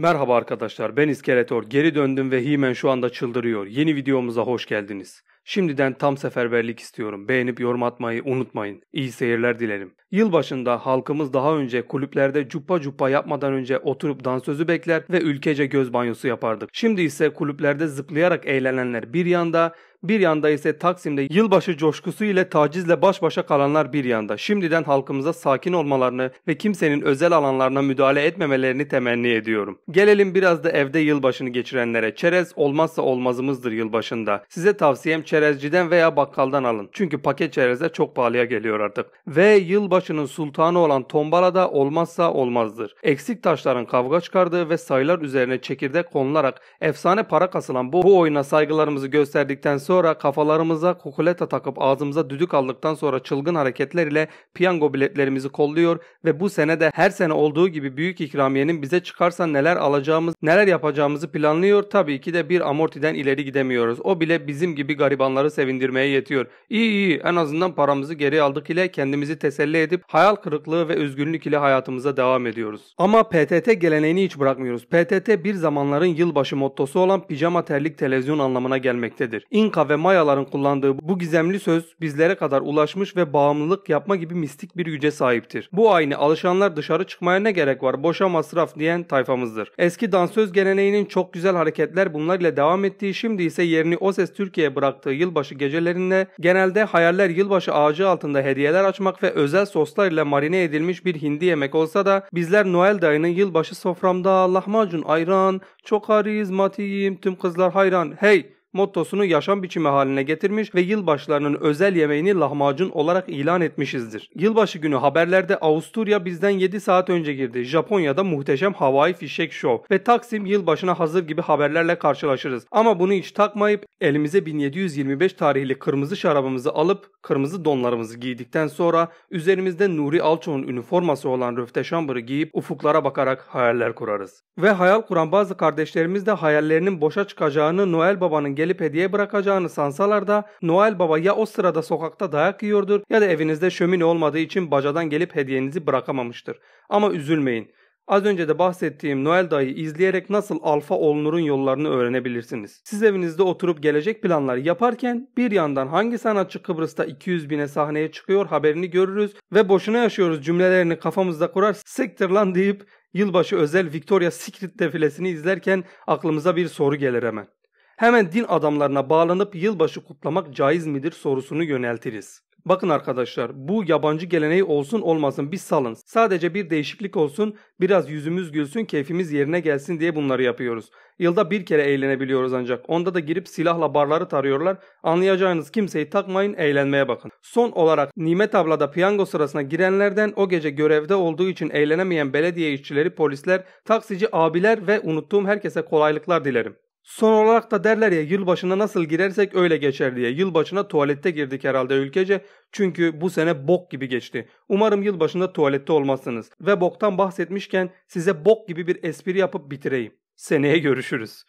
Merhaba arkadaşlar ben İskeletor geri döndüm ve hemen şu anda çıldırıyor. Yeni videomuza hoş geldiniz. Şimdiden tam seferberlik istiyorum. Beğenip yorum atmayı unutmayın. İyi seyirler dilerim. Yılbaşında halkımız daha önce kulüplerde cuppa cuppa yapmadan önce oturup dansözü bekler ve ülkece göz banyosu yapardık. Şimdi ise kulüplerde zıplayarak eğlenenler bir yanda, bir yanda ise Taksim'de yılbaşı coşkusu ile tacizle baş başa kalanlar bir yanda. Şimdiden halkımıza sakin olmalarını ve kimsenin özel alanlarına müdahale etmemelerini temenni ediyorum. Gelelim biraz da evde yılbaşını geçirenlere. Çerez olmazsa olmazımızdır yılbaşında. Size tavsiyem çerezciden veya bakkaldan alın. Çünkü paket çerezler çok pahalıya geliyor artık. Ve yılbaşının sultanı olan tombala da olmazsa olmazdır. Eksik taşların kavga çıkardığı ve sayılar üzerine çekirdek konularak efsane para kasılan bu, bu oyuna saygılarımızı gösterdikten sonra sonra kafalarımıza kukuleta takıp ağzımıza düdük aldıktan sonra çılgın hareketler ile piyango biletlerimizi kolluyor ve bu sene de her sene olduğu gibi büyük ikramiyenin bize çıkarsa neler alacağımız, neler yapacağımızı planlıyor. Tabii ki de bir amortiden ileri gidemiyoruz. O bile bizim gibi garibanları sevindirmeye yetiyor. İyi iyi en azından paramızı geri aldık ile kendimizi teselli edip hayal kırıklığı ve üzgünlük ile hayatımıza devam ediyoruz. Ama PTT geleneğini hiç bırakmıyoruz. PTT bir zamanların yılbaşı mottosu olan pijama terlik televizyon anlamına gelmektedir. İnk İnka ve Mayaların kullandığı bu gizemli söz bizlere kadar ulaşmış ve bağımlılık yapma gibi mistik bir güce sahiptir. Bu aynı alışanlar dışarı çıkmaya ne gerek var boşa masraf diyen tayfamızdır. Eski dansöz geleneğinin çok güzel hareketler bunlar ile devam ettiği şimdi ise yerini O Ses Türkiye'ye bıraktığı yılbaşı gecelerinde genelde hayaller yılbaşı ağacı altında hediyeler açmak ve özel soslar ile marine edilmiş bir hindi yemek olsa da bizler Noel dayının yılbaşı soframda lahmacun ayran çok harizmatiyim tüm kızlar hayran hey mottosunu yaşam biçimi haline getirmiş ve yılbaşlarının özel yemeğini lahmacun olarak ilan etmişizdir. Yılbaşı günü haberlerde Avusturya bizden 7 saat önce girdi. Japonya'da muhteşem havai fişek şov ve Taksim yılbaşına hazır gibi haberlerle karşılaşırız. Ama bunu hiç takmayıp elimize 1725 tarihli kırmızı şarabımızı alıp kırmızı donlarımızı giydikten sonra üzerimizde Nuri Alço'nun üniforması olan röfte şambırı giyip ufuklara bakarak hayaller kurarız. Ve hayal kuran bazı kardeşlerimiz de hayallerinin boşa çıkacağını Noel Baba'nın gelip hediye bırakacağını sansalar da Noel Baba ya o sırada sokakta dayak yiyordur ya da evinizde şömine olmadığı için bacadan gelip hediyenizi bırakamamıştır. Ama üzülmeyin. Az önce de bahsettiğim Noel Dayı izleyerek nasıl alfa olunurun yollarını öğrenebilirsiniz. Siz evinizde oturup gelecek planları yaparken bir yandan hangi sanatçı Kıbrıs'ta 200 bine sahneye çıkıyor haberini görürüz ve boşuna yaşıyoruz cümlelerini kafamızda kurar sektir lan deyip yılbaşı özel Victoria Secret defilesini izlerken aklımıza bir soru gelir hemen hemen din adamlarına bağlanıp yılbaşı kutlamak caiz midir sorusunu yöneltiriz. Bakın arkadaşlar bu yabancı geleneği olsun olmasın bir salın. Sadece bir değişiklik olsun biraz yüzümüz gülsün keyfimiz yerine gelsin diye bunları yapıyoruz. Yılda bir kere eğlenebiliyoruz ancak onda da girip silahla barları tarıyorlar. Anlayacağınız kimseyi takmayın eğlenmeye bakın. Son olarak Nimet ablada piyango sırasına girenlerden o gece görevde olduğu için eğlenemeyen belediye işçileri polisler taksici abiler ve unuttuğum herkese kolaylıklar dilerim. Son olarak da derler ya yılbaşına nasıl girersek öyle geçer diye. Yılbaşına tuvalette girdik herhalde ülkece. Çünkü bu sene bok gibi geçti. Umarım yılbaşında tuvalette olmazsınız. Ve boktan bahsetmişken size bok gibi bir espri yapıp bitireyim. Seneye görüşürüz.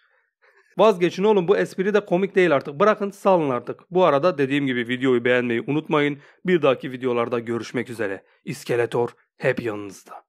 Vazgeçin oğlum bu espri de komik değil artık. Bırakın salın artık. Bu arada dediğim gibi videoyu beğenmeyi unutmayın. Bir dahaki videolarda görüşmek üzere. İskeletor hep yanınızda.